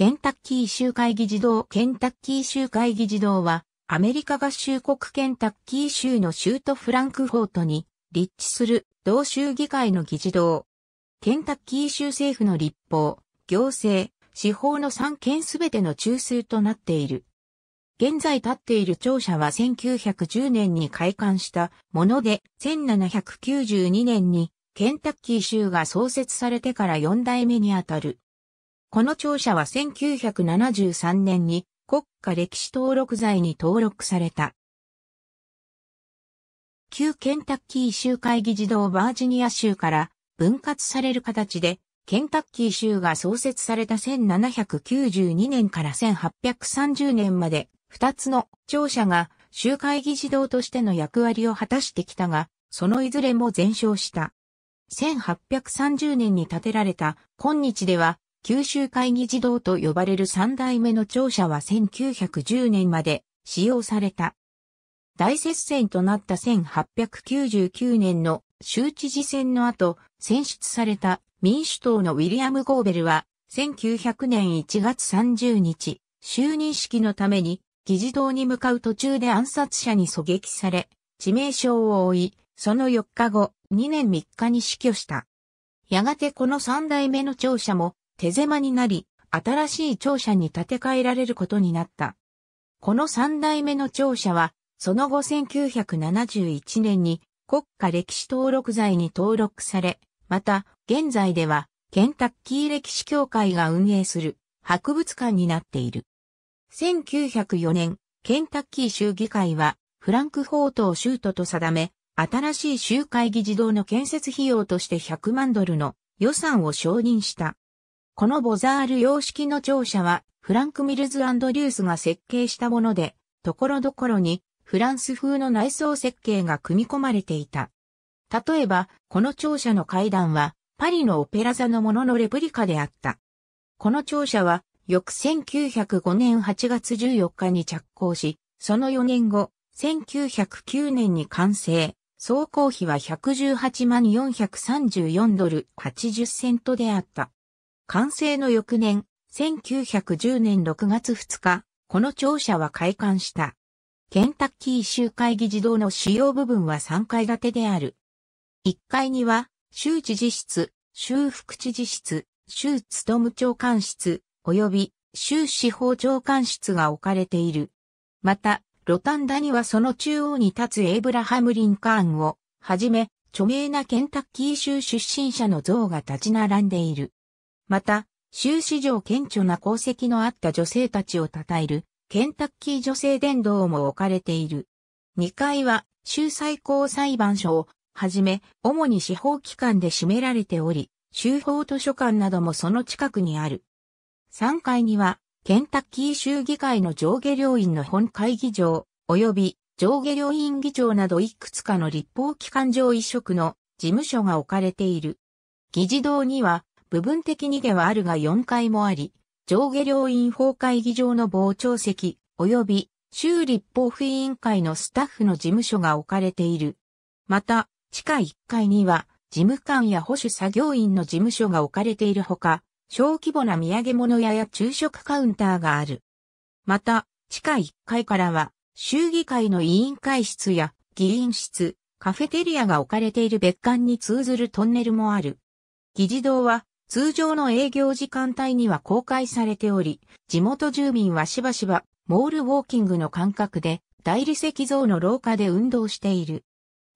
ケンタッキー州会議事堂。ケンタッキー州会議事堂は、アメリカ合衆国ケンタッキー州の州都フランクフォートに立地する同州議会の議事堂。ケンタッキー州政府の立法、行政、司法の3県すべての中枢となっている。現在立っている庁舎は1910年に開館したもので、1792年にケンタッキー州が創設されてから4代目にあたる。この庁舎は1973年に国家歴史登録罪に登録された。旧ケンタッキー州会議事堂バージニア州から分割される形で、ケンタッキー州が創設された1792年から1830年まで、二つの庁舎が州会議事堂としての役割を果たしてきたが、そのいずれも全焼した。1830年に建てられた今日では九州会議児童と呼ばれる三代目の庁舎は1910年まで使用された。大接戦となった1899年の州知事選の後、選出された民主党のウィリアム・ゴーベルは、1900年1月30日、就任式のために、議事堂に向かう途中で暗殺者に狙撃され、致命傷を負い、その4日後、2年3日に死去した。やがてこの3代目の庁舎も、手狭になり、新しい庁舎に建て替えられることになった。この三代目の庁舎は、その後1971年に国家歴史登録財に登録され、また、現在では、ケンタッキー歴史協会が運営する博物館になっている。1904年、ケンタッキー州議会は、フランクフォートを州都と定め、新しい州会議事堂の建設費用として100万ドルの予算を承認した。このボザール様式の庁舎は、フランク・ミルズ・アンドリュースが設計したもので、ところどころに、フランス風の内装設計が組み込まれていた。例えば、この庁舎の階段は、パリのオペラ座のもののレプリカであった。この庁舎は、翌1905年8月14日に着工し、その4年後、1909年に完成。総工費は118万434ドル80セントであった。完成の翌年、1910年6月2日、この庁舎は開館した。ケンタッキー州会議児童の主要部分は3階建てである。1階には、州知事室、州副知事室、州務長官室、及び州司法長官室が置かれている。また、ロタンダにはその中央に立つエイブラハム・リンカーンを、はじめ、著名なケンタッキー州出身者の像が立ち並んでいる。また、州史上顕著な功績のあった女性たちを称える、ケンタッキー女性殿堂も置かれている。2階は、州最高裁判所を、はじめ、主に司法機関で占められており、州法図書館などもその近くにある。3階には、ケンタッキー州議会の上下両院の本会議場、及び上下両院議長などいくつかの立法機関上移植の事務所が置かれている。議事堂には、部分的にではあるが4階もあり、上下両院法会議場の傍聴席、及び州立法府委員会のスタッフの事務所が置かれている。また、地下1階には、事務官や保守作業員の事務所が置かれているほか、小規模な土産物屋や昼食カウンターがある。また、地下1階からは、衆議会の委員会室や議員室、カフェテリアが置かれている別館に通ずるトンネルもある。議事堂は通常の営業時間帯には公開されており、地元住民はしばしばモールウォーキングの感覚で大理石像の廊下で運動している。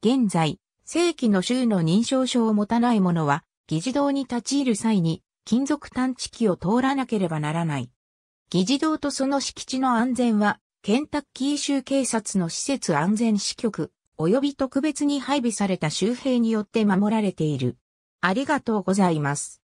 現在、正規の州の認証書を持たない者は、議事堂に立ち入る際に金属探知機を通らなければならない。議事堂とその敷地の安全は、ケンタッキー州警察の施設安全支局、及び特別に配備された周兵によって守られている。ありがとうございます。